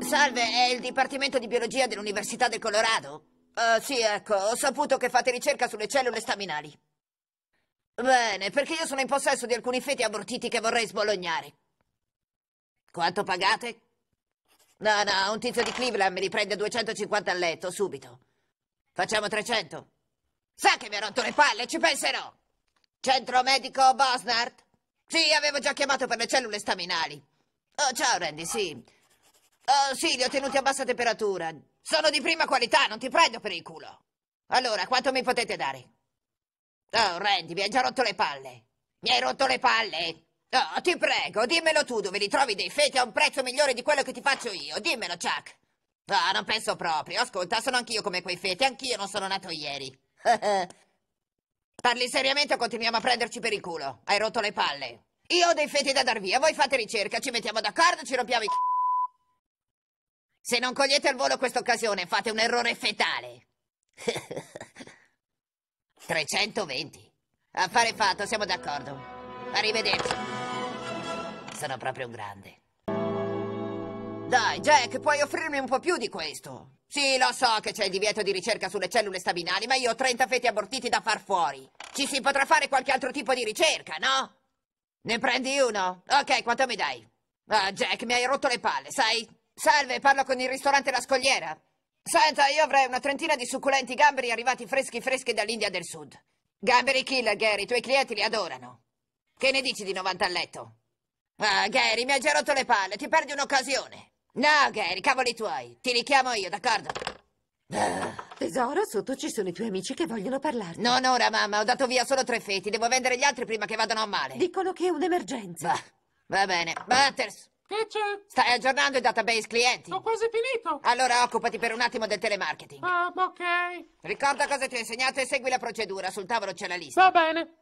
Salve, è il Dipartimento di Biologia dell'Università del Colorado? Uh, sì, ecco, ho saputo che fate ricerca sulle cellule staminali. Bene, perché io sono in possesso di alcuni feti abortiti che vorrei sbolognare. Quanto pagate? No, no, un tizio di Cleveland mi riprende 250 a letto, subito. Facciamo 300. Sa che mi ha rotto le palle, ci penserò. Centro medico Bosnard? Sì, avevo già chiamato per le cellule staminali. Oh, ciao Randy, sì. Oh, sì, li ho tenuti a bassa temperatura. Sono di prima qualità, non ti prendo per il culo. Allora, quanto mi potete dare? Oh, Randy, mi hai già rotto le palle. Mi hai rotto le palle. Oh, ti prego, dimmelo tu dove li trovi dei feti a un prezzo migliore di quello che ti faccio io. Dimmelo, Chuck. oh, non penso proprio. Ascolta, sono anch'io come quei feti. Anch'io non sono nato ieri. Parli seriamente o continuiamo a prenderci per il culo? Hai rotto le palle. Io ho dei feti da dar via. Voi fate ricerca, ci mettiamo d'accordo, ci rompiamo i c***o. Se non cogliete al volo questa occasione, fate un errore fetale. 320. Affare fatto, siamo d'accordo. Arrivederci. Sono proprio un grande. Dai, Jack, puoi offrirmi un po' più di questo? Sì, lo so che c'è il divieto di ricerca sulle cellule staminali, ma io ho 30 feti abortiti da far fuori. Ci si potrà fare qualche altro tipo di ricerca, no? Ne prendi uno? Ok, quanto mi dai? Ah, Jack, mi hai rotto le palle, sai? Salve, parlo con il ristorante La Scogliera. Senta, io avrei una trentina di succulenti gamberi arrivati freschi freschi dall'India del Sud. Gamberi killer, Gary, i tuoi clienti li adorano. Che ne dici di 90 a letto? Ah, Gary, mi hai già rotto le palle, ti perdi un'occasione. No, Gary, cavoli tuoi, ti richiamo io, d'accordo? Ah. Tesoro, sotto ci sono i tuoi amici che vogliono parlarti. Non ora, mamma, ho dato via solo tre feti, devo vendere gli altri prima che vadano a male. Dicono che è un'emergenza. Va, va bene, Butters. Che c'è? Stai aggiornando il database clienti. Ho quasi finito. Allora occupati per un attimo del telemarketing. Ah, ok. Ricorda cosa ti ho insegnato e segui la procedura. Sul tavolo c'è la lista. Va bene.